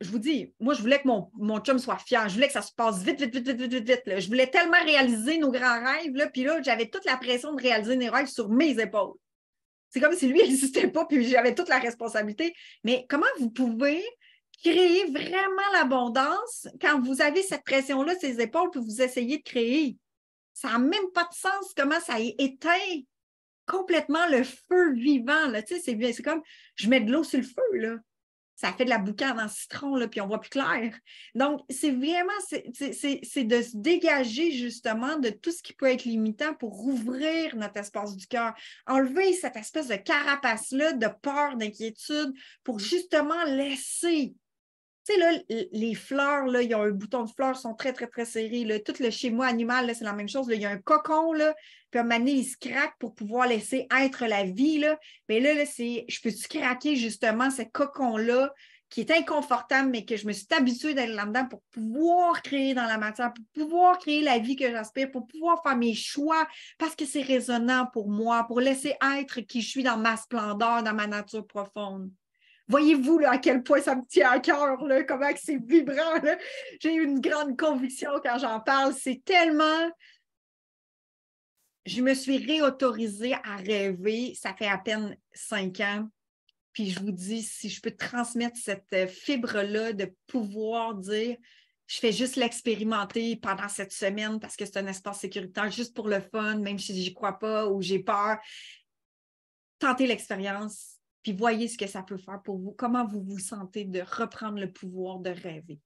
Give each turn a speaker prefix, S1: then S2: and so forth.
S1: je vous dis, moi, je voulais que mon, mon chum soit fier. Je voulais que ça se passe vite, vite, vite, vite, vite, vite. Je voulais tellement réaliser nos grands rêves. Là, puis là, j'avais toute la pression de réaliser mes rêves sur mes épaules. C'est comme si lui, il n'existait pas, puis j'avais toute la responsabilité. Mais comment vous pouvez créer vraiment l'abondance quand vous avez cette pression-là ces épaules, puis vous essayez de créer? Ça n'a même pas de sens comment ça éteint complètement le feu vivant. Tu sais, c'est comme je mets de l'eau sur le feu. Là ça fait de la boucane en citron, là, puis on voit plus clair. Donc, c'est vraiment, c'est de se dégager justement de tout ce qui peut être limitant pour rouvrir notre espace du cœur, enlever cette espèce de carapace-là de peur, d'inquiétude, pour justement laisser les fleurs, là, y a un bouton de fleurs, sont très, très, très serrés. Tout le chez moi animal, c'est la même chose. Il y a un cocon, puis un il se craque pour pouvoir laisser être la vie. Mais là, je peux-tu craquer justement ce cocon-là qui est inconfortable, mais que je me suis habituée d'aller là-dedans pour pouvoir créer dans la matière, pour pouvoir créer la vie que j'aspire, pour pouvoir faire mes choix, parce que c'est résonnant pour moi, pour laisser être qui je suis dans ma splendeur, dans ma nature profonde. Voyez-vous
S2: à quel point ça me tient à cœur, là, comment c'est vibrant. J'ai une grande conviction quand j'en parle. C'est tellement je me suis réautorisée
S1: à rêver. Ça fait à peine cinq ans. Puis je vous dis, si je peux transmettre cette euh, fibre-là de pouvoir dire, je fais juste l'expérimenter pendant cette semaine parce que c'est un espace sécuritaire juste pour le fun, même si je n'y crois pas ou j'ai peur. Tentez l'expérience puis voyez ce que ça peut faire pour vous, comment vous vous sentez de reprendre le pouvoir de rêver.